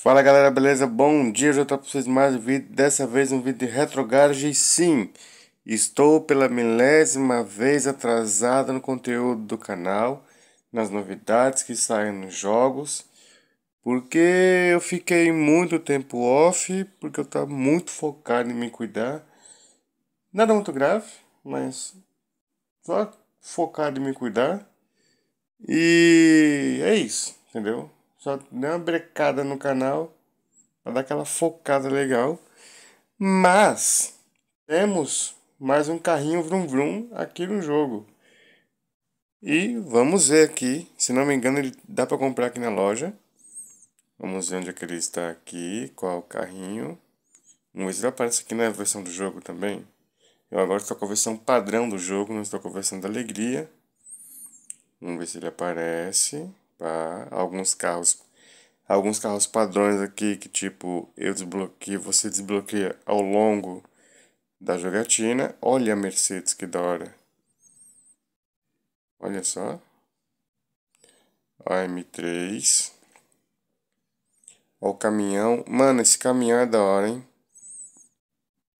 Fala galera, beleza? Bom dia, eu estou para vocês mais um vídeo, dessa vez um vídeo de e sim, estou pela milésima vez atrasado no conteúdo do canal, nas novidades que saem nos jogos, porque eu fiquei muito tempo off, porque eu estava muito focado em me cuidar, nada muito grave, mas só focado em me cuidar, e é isso, entendeu? Só dei uma brecada no canal para dar aquela focada legal. Mas temos mais um carrinho Vrum Vrum aqui no jogo. E vamos ver aqui, se não me engano ele dá para comprar aqui na loja. Vamos ver onde é que ele está aqui, qual o carrinho. Vamos ver se ele aparece aqui na versão do jogo também. Eu agora estou com a versão padrão do jogo, não estou com a versão da alegria. Vamos ver se ele aparece para alguns carros. Alguns carros padrões aqui que tipo eu desbloqueio, você desbloqueia ao longo da jogatina. Olha a Mercedes que da hora. Olha só. A M3. olha o caminhão. Mano, esse caminhão é da hora, hein?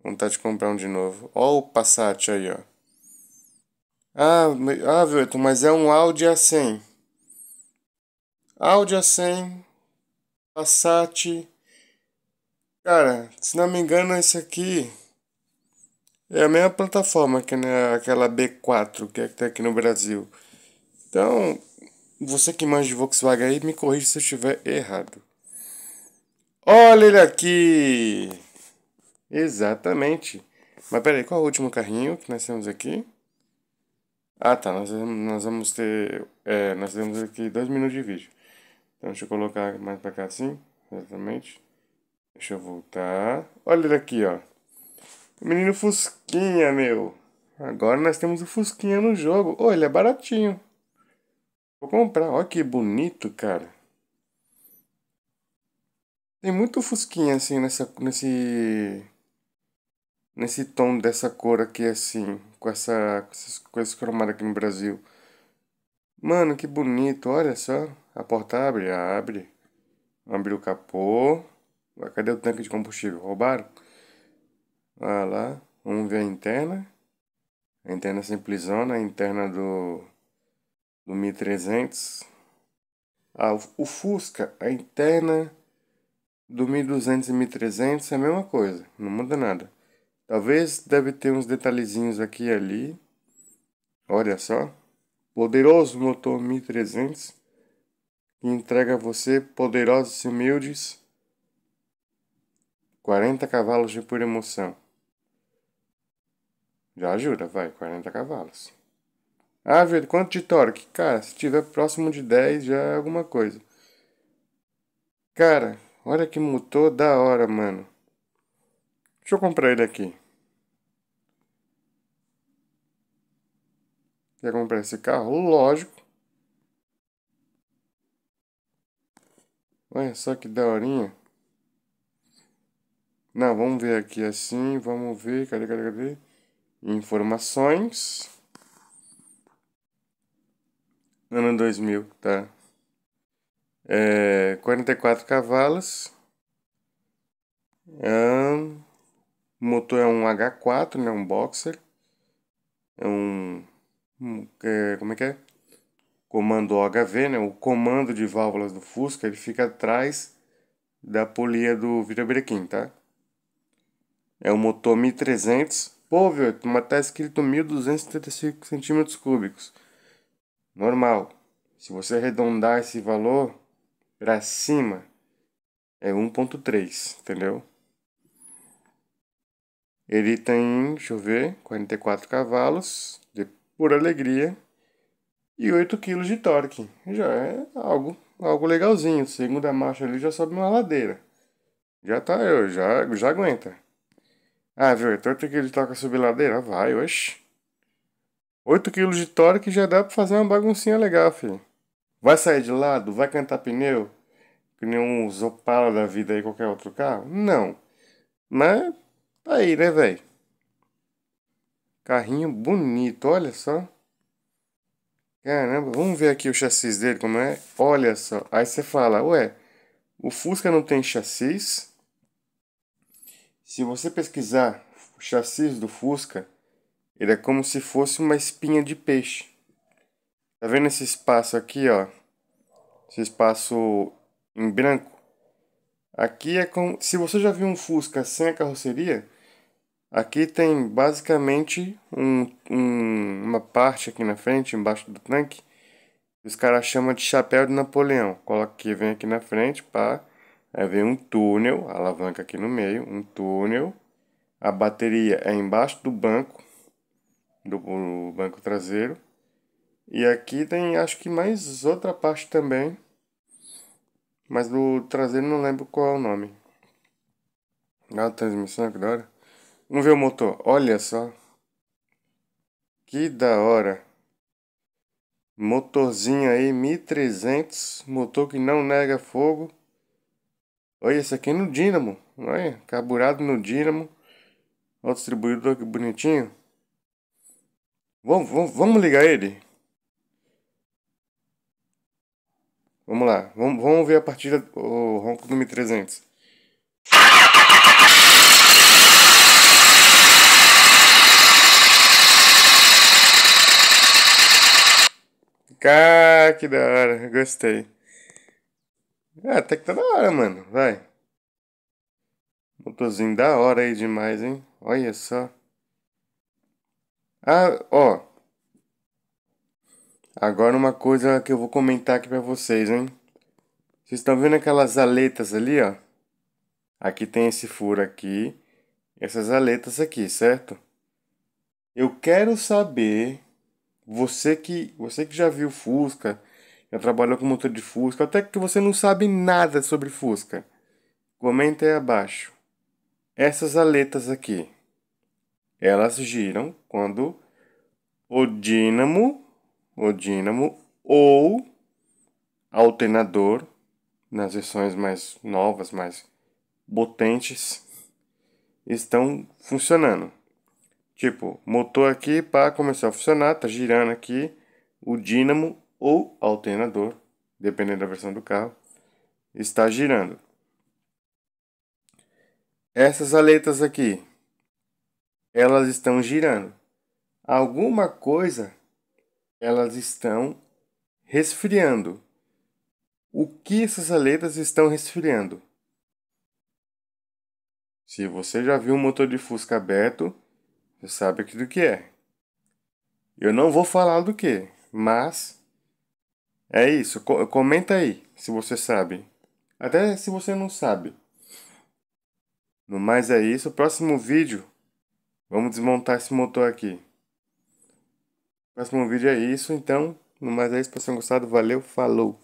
Vontade de comprar um de novo. olha o Passat aí, ó. Ah, ah Vilton, mas é um Audi A100. Audi A100, Passat. Cara, se não me engano, esse aqui é a mesma plataforma que né, aquela B4 que é que tá aqui no Brasil. Então, você que manja de Volkswagen aí, me corrija se eu estiver errado. Olha ele aqui! Exatamente. Mas peraí, qual é o último carrinho que nós temos aqui? Ah tá, nós, nós vamos ter. É, nós temos aqui dois minutos de vídeo. Então deixa eu colocar mais para cá assim, exatamente. Deixa eu voltar. Olha ele aqui, ó. menino Fusquinha, meu. Agora nós temos o Fusquinha no jogo. Oh, ele é baratinho. Vou comprar. Olha que bonito, cara. Tem muito Fusquinha assim nessa, nesse nesse tom dessa cor aqui assim, com essa com essas coisas cromadas aqui no Brasil. Mano, que bonito, olha só. A porta abre? Abre. Abre o capô. Cadê o tanque de combustível? Roubaram? Olha lá. Vamos ver a interna. A interna simplesona, a interna do, do 1300. Ah, o Fusca, a interna do 1200 e 1300 é a mesma coisa, não muda nada. Talvez deve ter uns detalhezinhos aqui e ali. Olha só. Poderoso motor 1300 e entrega a você, poderosos e humildes, 40 cavalos de pura emoção. Já ajuda, vai, 40 cavalos. Ah, velho, quanto de torque? Cara, se tiver próximo de 10 já é alguma coisa. Cara, olha que motor da hora, mano. Deixa eu comprar ele aqui. Quer comprar esse carro? Lógico. Olha só que daorinha. Não, vamos ver aqui assim, vamos ver, cadê, cadê, cadê? Informações. Ano 2000, tá. É, 44 cavalos. Um, é, motor é um H4, né, um boxer. É um, um é, como é que é? comando OHV, né, o comando de válvulas do Fusca, ele fica atrás da polia do virabrequim, tá? É um motor 1300, pô, velho, tá escrito 1275 centímetros cúbicos. Normal. Se você arredondar esse valor para cima, é 1.3, entendeu? Ele tem, deixa eu ver, 44 cavalos, de pura alegria, e 8 kg de torque. Já é algo, algo legalzinho. Segunda marcha ali já sobe uma ladeira. Já tá, eu já, já aguenta. Ah, viu, 8 é kg de torque tá subir ladeira? Vai, oxe. 8 kg de torque já dá pra fazer uma baguncinha legal, filho. Vai sair de lado? Vai cantar pneu? Que nem um Zopala da vida aí, qualquer outro carro? Não. Mas, tá aí, né, velho? Carrinho bonito, olha só. Caramba, vamos ver aqui o chassis dele como é. Olha só, aí você fala, ué, o Fusca não tem chassis? Se você pesquisar o chassis do Fusca, ele é como se fosse uma espinha de peixe. Tá vendo esse espaço aqui, ó? Esse espaço em branco? Aqui é como... Se você já viu um Fusca sem a carroceria, aqui tem basicamente um, um uma parte aqui na frente, embaixo do tanque, os caras chamam de chapéu de Napoleão. Coloca aqui, vem aqui na frente, pá. Aí vem um túnel, alavanca aqui no meio, um túnel. A bateria é embaixo do banco, do banco traseiro. E aqui tem, acho que mais outra parte também. Mas do traseiro não lembro qual é o nome. a ah, transmissão, que da hora. Vamos ver o motor. Olha só. Que da hora. Motorzinho aí, 1300. Motor que não nega fogo. Olha, esse aqui é no dínamo. Olha, carburado no dínamo. Olha o distribuidor que bonitinho. Vamos, vamos, vamos ligar ele. Vamos lá, vamos, vamos ver a partida, o ronco do M 300. Ah, que da hora, gostei. Ah, até que tá da hora, mano, vai. Motorzinho da hora aí demais, hein? Olha só. Ah, ó. Agora uma coisa que eu vou comentar aqui pra vocês, hein? Vocês estão vendo aquelas aletas ali, ó? Aqui tem esse furo aqui, essas aletas aqui, certo? Eu quero saber você que, você que já viu Fusca, já trabalhou com motor de Fusca, até que você não sabe nada sobre Fusca. Comenta aí abaixo. Essas aletas aqui, elas giram quando o dínamo, o dínamo ou alternador nas versões mais novas, mais potentes estão funcionando. Tipo, motor aqui para começar a funcionar, tá girando aqui o dínamo ou alternador, dependendo da versão do carro, está girando. Essas aletas aqui, elas estão girando. Alguma coisa elas estão resfriando. O que essas aletas estão resfriando? Se você já viu um motor de Fusca aberto, você sabe aquilo que é. Eu não vou falar do que, mas é isso. comenta aí se você sabe. Até se você não sabe. No mais é isso. Próximo vídeo. Vamos desmontar esse motor aqui. Próximo vídeo é isso, então. No mais é isso. Espero você gostar gostado. Valeu, falou!